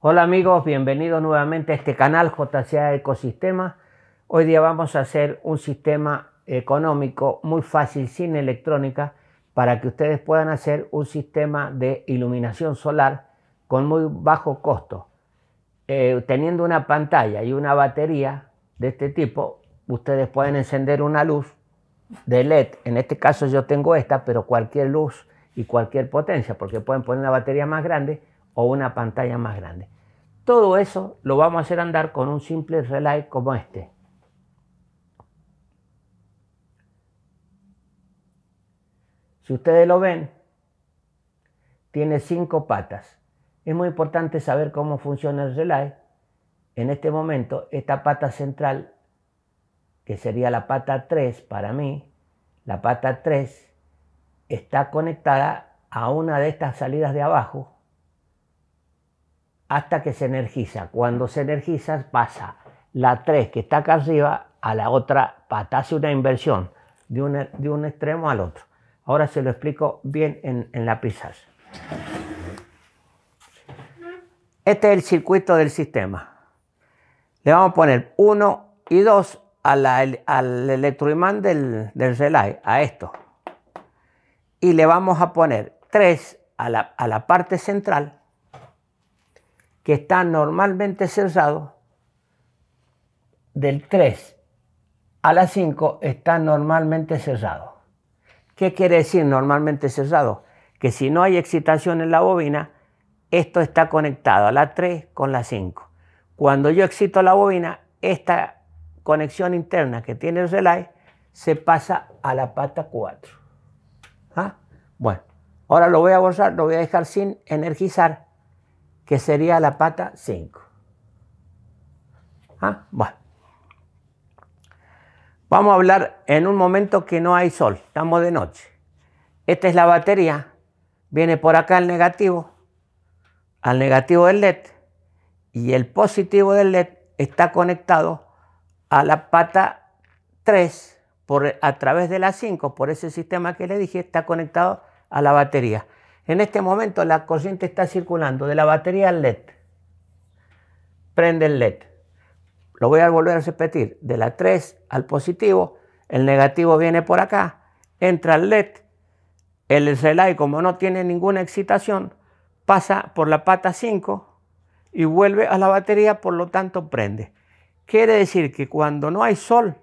Hola amigos, bienvenidos nuevamente a este canal JCA Ecosistema. Hoy día vamos a hacer un sistema económico muy fácil sin electrónica para que ustedes puedan hacer un sistema de iluminación solar con muy bajo costo. Eh, teniendo una pantalla y una batería de este tipo, ustedes pueden encender una luz de LED. En este caso yo tengo esta, pero cualquier luz y cualquier potencia, porque pueden poner una batería más grande o una pantalla más grande. Todo eso lo vamos a hacer andar con un simple relay como este. Si ustedes lo ven, tiene cinco patas. Es muy importante saber cómo funciona el relay. En este momento, esta pata central, que sería la pata 3 para mí, la pata 3 está conectada a una de estas salidas de abajo hasta que se energiza. Cuando se energiza pasa la 3 que está acá arriba a la otra pata, hace una inversión de un, de un extremo al otro. Ahora se lo explico bien en, la pizarra. Este es el circuito del sistema. Le vamos a poner 1 y 2 al electroimán del, relay, a esto. Y le vamos a poner 3 a la, a la parte central que está normalmente cerrado, del 3 a la 5 está normalmente cerrado. ¿Qué quiere decir normalmente cerrado? Que si no hay excitación en la bobina, esto está conectado a la 3 con la 5. Cuando yo excito la bobina, esta conexión interna que tiene el relay se pasa a la pata 4. ¿Ah? Bueno, ahora lo voy a borrar, lo voy a dejar sin energizar que sería la pata 5. ¿Ah? Bueno. Vamos a hablar en un momento que no hay sol, estamos de noche. Esta es la batería, viene por acá el negativo, al negativo del LED y el positivo del LED está conectado a la pata 3 por, a través de la 5, por ese sistema que le dije, está conectado a la batería. En este momento la corriente está circulando de la batería al LED. Prende el LED. Lo voy a volver a repetir. De la 3 al positivo, el negativo viene por acá, entra al LED. El relay, como no tiene ninguna excitación, pasa por la pata 5 y vuelve a la batería, por lo tanto prende. Quiere decir que cuando no hay sol,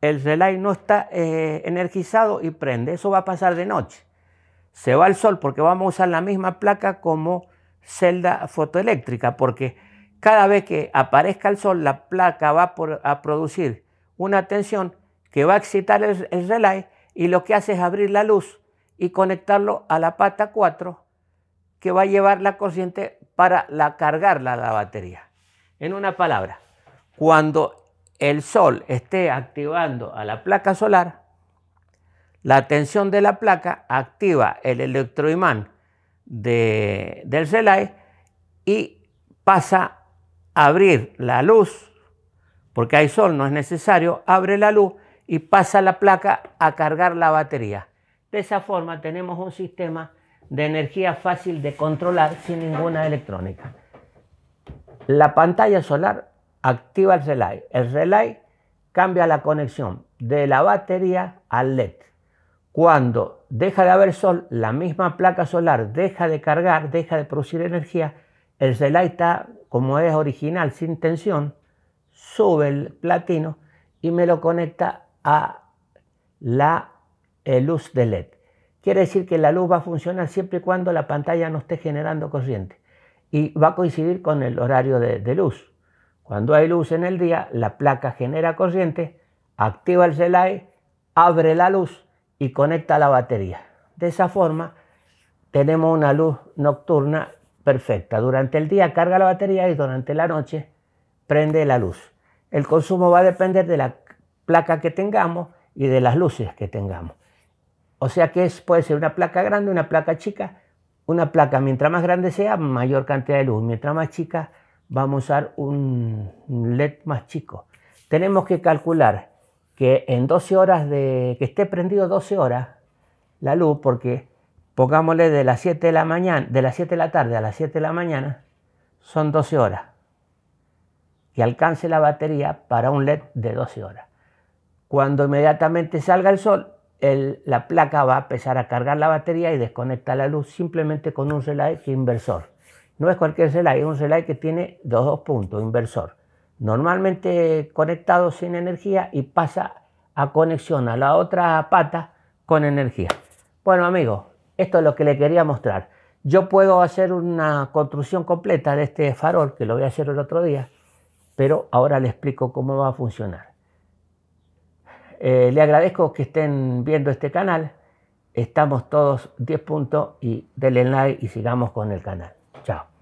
el relay no está eh, energizado y prende. Eso va a pasar de noche se va al sol porque vamos a usar la misma placa como celda fotoeléctrica, porque cada vez que aparezca el sol, la placa va a producir una tensión que va a excitar el, relay y lo que hace es abrir la luz y conectarlo a la pata 4 que va a llevar la corriente para la cargarla la batería. En una palabra, cuando el sol esté activando a la placa solar, la tensión de la placa activa el electroimán del relay y pasa a abrir la luz, porque hay sol, no es necesario, abre la luz y pasa la placa a cargar la batería. De esa forma tenemos un sistema de energía fácil de controlar sin ninguna electrónica. La pantalla solar activa el relay. El relay cambia la conexión de la batería al LED. Cuando deja de haber sol, la misma placa solar deja de cargar, deja de producir energía, el está como es original, sin tensión, sube el platino y me lo conecta a la eh, luz de LED. Quiere decir que la luz va a funcionar siempre y cuando la pantalla no esté generando corriente y va a coincidir con el horario de, luz. Cuando hay luz en el día, la placa genera corriente, activa el relay, abre la luz y conecta la batería. De esa forma tenemos una luz nocturna perfecta. Durante el día carga la batería y durante la noche prende la luz. El consumo va a depender de la placa que tengamos y de las luces que tengamos. O sea que es, puede ser una placa grande, una placa chica. Una placa, mientras más grande sea, mayor cantidad de luz. Mientras más chica, vamos a usar un LED más chico. Tenemos que calcular que en 12 horas de que esté prendido 12 horas la luz, porque pongámosle de las 7 de la mañana, de las 7 de la tarde a las 7 de la mañana son 12 horas. Que alcance la batería para un LED de 12 horas. Cuando inmediatamente salga el sol, el, la placa va a empezar a cargar la batería y desconecta la luz simplemente con un relay que inversor. No es cualquier relay, es un relay que tiene dos puntos, inversor normalmente conectado sin energía y pasa a conexión a la otra pata con energía. Bueno amigos, esto es lo que le quería mostrar. Yo puedo hacer una construcción completa de este farol, que lo voy a hacer el otro día, pero ahora le explico cómo va a funcionar. Eh, le agradezco que estén viendo este canal. Estamos todos 10 puntos y denle like y sigamos con el canal. Chao.